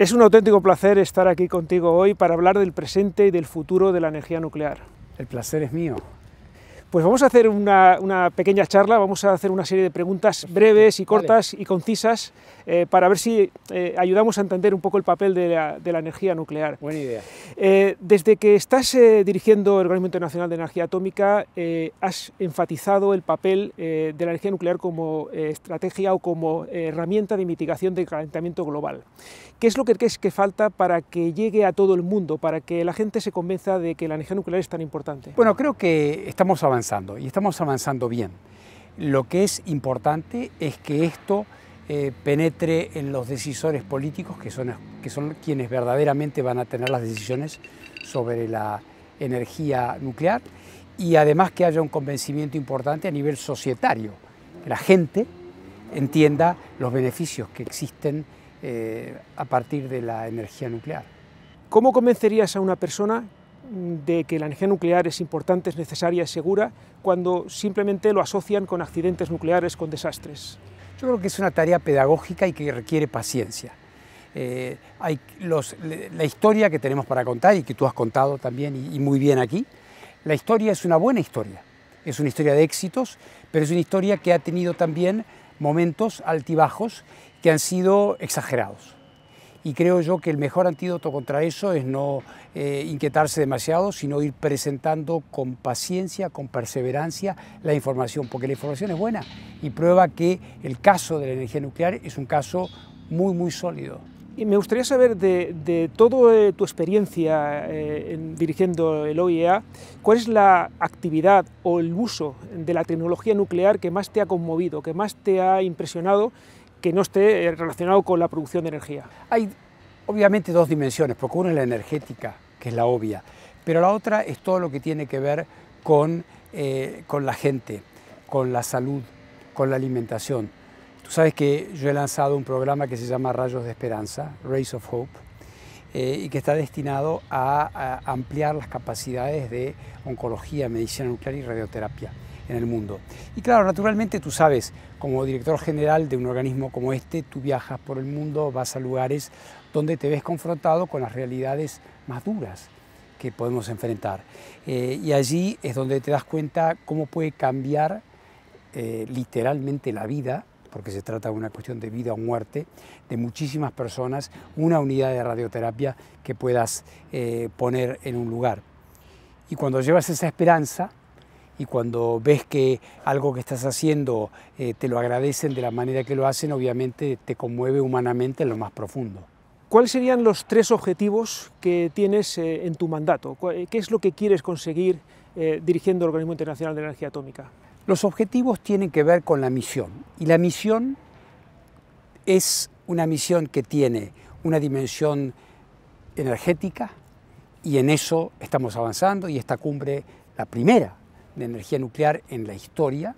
Es un auténtico placer estar aquí contigo hoy para hablar del presente y del futuro de la energía nuclear. El placer es mío. Pues vamos a hacer una, pequeña charla, vamos a hacer una serie de preguntas pues, breves y cortas y concisas eh, para ver si eh, ayudamos a entender un poco el papel de la, energía nuclear. Buena idea. Eh, desde que estás dirigiendo el Organismo Internacional de Energía Atómica, has enfatizado el papel de la energía nuclear como estrategia o como herramienta de mitigación del calentamiento global. ¿Qué es lo que crees que falta para que llegue a todo el mundo, para que la gente se convenza de que la energía nuclear es tan importante? Bueno, creo que estamos avanzando y estamos avanzando bien. Lo que es importante es que esto eh, penetre en los decisores políticos, que son, que son quienes verdaderamente van a tener las decisiones sobre la energía nuclear, y además que haya un convencimiento importante a nivel societario, que la gente entienda los beneficios que existen eh, a partir de la energía nuclear. ¿Cómo convencerías a una persona de que la energía nuclear es importante, es necesaria, es segura, cuando simplemente lo asocian con accidentes nucleares, con desastres. Yo creo que es una tarea pedagógica y que requiere paciencia. Eh, hay la historia que tenemos para contar y que tú has contado también y muy bien aquí, la historia es una buena historia, es una historia de éxitos, pero es una historia que ha tenido también momentos altibajos que han sido exagerados y creo yo que el mejor antídoto contra eso es no eh, inquietarse demasiado, sino ir presentando con paciencia, con perseverancia la información, porque la información es buena y prueba que el caso de la energía nuclear es un caso muy, muy sólido. Y me gustaría saber de, toda eh, tu experiencia eh, dirigiendo el OIEA, ¿cuál es la actividad o el uso de la tecnología nuclear que más te ha conmovido, que más te ha impresionado que no esté eh, relacionado con la producción de energía. Hay obviamente dos dimensiones, porque una es la energética, que es la obvia, pero la otra es todo lo que tiene que ver con, eh, con la gente, con la salud, con la alimentación. Tú sabes que yo he lanzado un programa que se llama Rayos de Esperanza, Rays of Hope, eh, y que está destinado a, ampliar las capacidades de oncología, medicina nuclear y radioterapia en el mundo. Y claro, naturalmente tú sabes, como director general de un organismo como este, tú viajas por el mundo, vas a lugares donde te ves confrontado con las realidades más duras que podemos enfrentar. Eh, y allí es donde te das cuenta cómo puede cambiar eh, literalmente la vida porque se trata de una cuestión de vida o muerte, de muchísimas personas, una unidad de radioterapia que puedas eh, poner en un lugar. Y cuando llevas esa esperanza y cuando ves que algo que estás haciendo eh, te lo agradecen de la manera que lo hacen, obviamente te conmueve humanamente en lo más profundo. ¿Cuáles serían los tres objetivos que tienes eh, en tu mandato? ¿Qué es lo que quieres conseguir dirigiendo el Organismo Internacional de Energía Atómica? Los objetivos tienen que ver con la misión y la misión es una misión que tiene una dimensión energética y en eso estamos avanzando y esta cumbre, la primera de energía nuclear en la historia,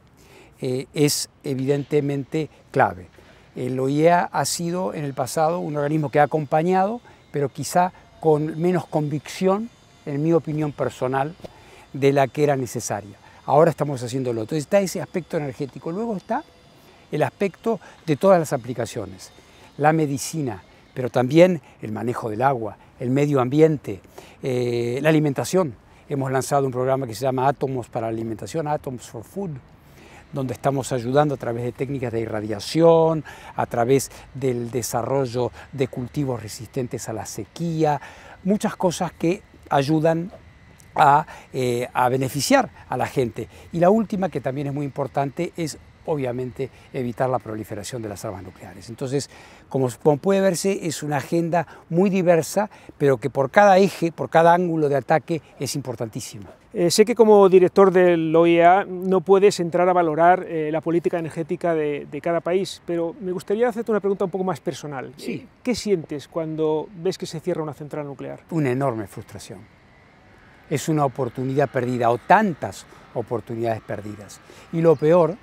eh, es evidentemente clave. El eh, OIEA ha sido en el pasado un organismo que ha acompañado, pero quizá con menos convicción, en mi opinión personal, de la que era necesaria ahora estamos haciéndolo. Entonces está ese aspecto energético. Luego está el aspecto de todas las aplicaciones, la medicina, pero también el manejo del agua, el medio ambiente, eh, la alimentación. Hemos lanzado un programa que se llama Átomos para la Alimentación, Atoms for Food, donde estamos ayudando a través de técnicas de irradiación, a través del desarrollo de cultivos resistentes a la sequía, muchas cosas que ayudan eh, a, beneficiar a la gente. Y la última, que también es muy importante, es obviamente evitar la proliferación de las armas nucleares. Entonces, como puede verse, es una agenda muy diversa, pero que por cada eje, por cada ángulo de ataque es importantísima. Eh, sé que como director del OEA no puedes entrar a valorar eh, la política energética de, cada país, pero me gustaría hacerte una pregunta un poco más personal. ¿Qué sientes cuando ves que se cierra una central nuclear? Una enorme frustración es una oportunidad perdida o tantas oportunidades perdidas. Y lo peor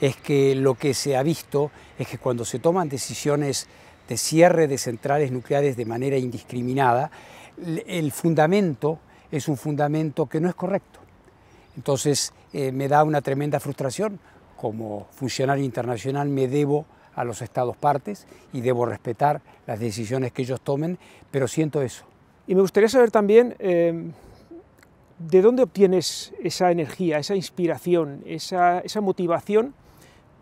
es que lo que se ha visto es que cuando se toman decisiones de cierre de centrales nucleares de manera indiscriminada, el fundamento es un fundamento que no es correcto. Entonces eh, me da una tremenda frustración. Como funcionario internacional me debo a los estados partes y debo respetar las decisiones que ellos tomen, pero siento eso. Y me gustaría saber también... Eh, ¿De dónde obtienes esa energía, esa inspiración, esa, motivación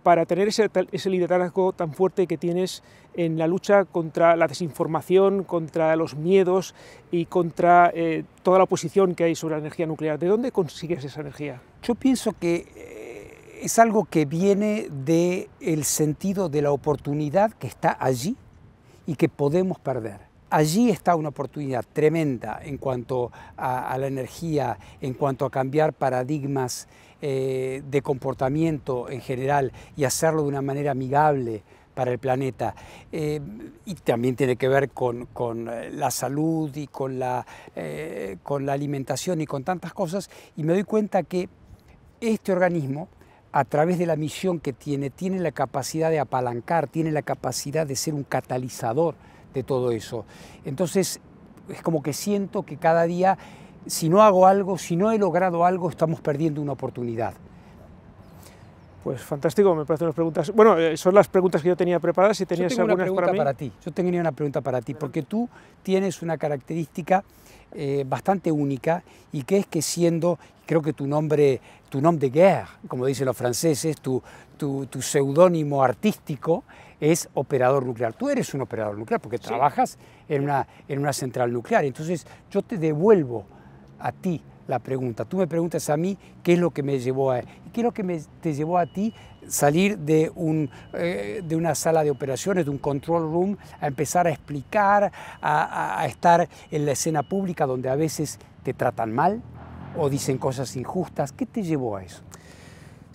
para tener ese, liderazgo tan fuerte que tienes en la lucha contra la desinformación, contra los miedos y contra eh, toda la oposición que hay sobre la energía nuclear. ¿De dónde consigues esa energía? Yo pienso que eh, es algo que viene del sentido de la oportunidad que está allí y que podemos perder allí está una oportunidad tremenda en cuanto a, la energía, en cuanto a cambiar paradigmas eh, de comportamiento en general y hacerlo de una manera amigable para el planeta. Eh, y también tiene que ver con, eh, la salud y con la alimentación y con tantas cosas. Y me doy cuenta que este organismo, a través de la misión que tiene, tiene la capacidad de apalancar, tiene la capacidad de ser un catalizador de todo eso. Entonces, es como que siento que cada día, si no hago algo, si no he logrado algo, estamos perdiendo una oportunidad. Pues fantástico, me parecen las preguntas. Bueno, eh, son las preguntas que yo tenía preparadas. Si tenías algunas para, mí. ti. Yo tenía una pregunta para ti, porque tú tienes una característica eh, bastante única y que es que siendo, creo que tu nombre, tu nombre de guerre, como dicen los franceses, tu, tu, tu seudónimo artístico, es operador nuclear. Tú eres un operador nuclear porque trabajas en una, en una central nuclear. Entonces yo te devuelvo a ti la pregunta. Tú me preguntas a mí qué es lo que me llevó a... ¿Qué es lo que te llevó a ti salir de, un, eh, de una sala de operaciones, de un control room, a empezar a explicar, a, estar en la escena pública donde a veces te tratan mal o dicen cosas injustas? ¿Qué te llevó a eso?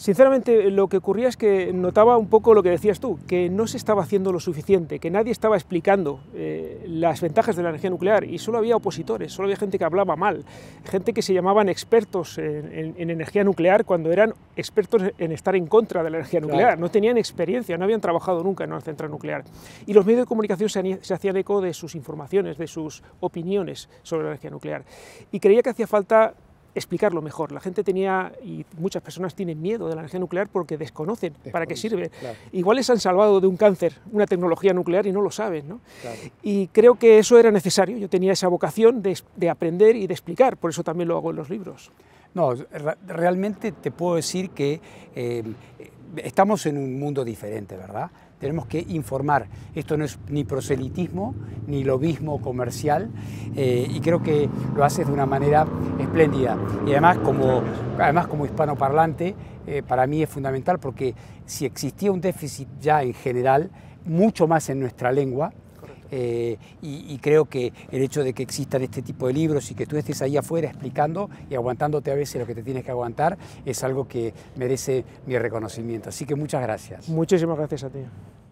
Sinceramente, lo que ocurría es que notaba un poco lo que decías tú, que no se estaba haciendo lo suficiente, que nadie estaba explicando eh, las ventajas de la energía nuclear y solo había opositores, solo había gente que hablaba mal, gente que se llamaban expertos en, energía nuclear cuando eran expertos en estar en contra de la energía nuclear, no tenían experiencia, no habían trabajado nunca en una central nuclear. Y los medios de comunicación se hacían eco de sus informaciones, de sus opiniones sobre la energía nuclear. Y creía que hacía falta explicarlo mejor. La gente tenía, y muchas personas tienen miedo de la energía nuclear porque desconocen para qué sirve. Igual les han salvado de un cáncer una tecnología nuclear y no lo saben. ¿no? Y creo que eso era necesario. Yo tenía esa vocación de, aprender y de explicar, por eso también lo hago en los libros. No, realmente te puedo decir que eh, estamos en un mundo diferente, ¿verdad? tenemos que informar. Esto no es ni proselitismo, ni lobismo comercial, eh, y creo que lo haces de una manera espléndida. Y además como, además, como hispanoparlante, eh, para mí es fundamental porque si existía un déficit ya en general, mucho más en nuestra lengua, eh, y, y, creo que el hecho de que existan este tipo de libros y que tú estés ahí afuera explicando y aguantándote a veces lo que te tienes que aguantar es algo que merece mi reconocimiento. Así que muchas gracias. Muchísimas gracias a ti.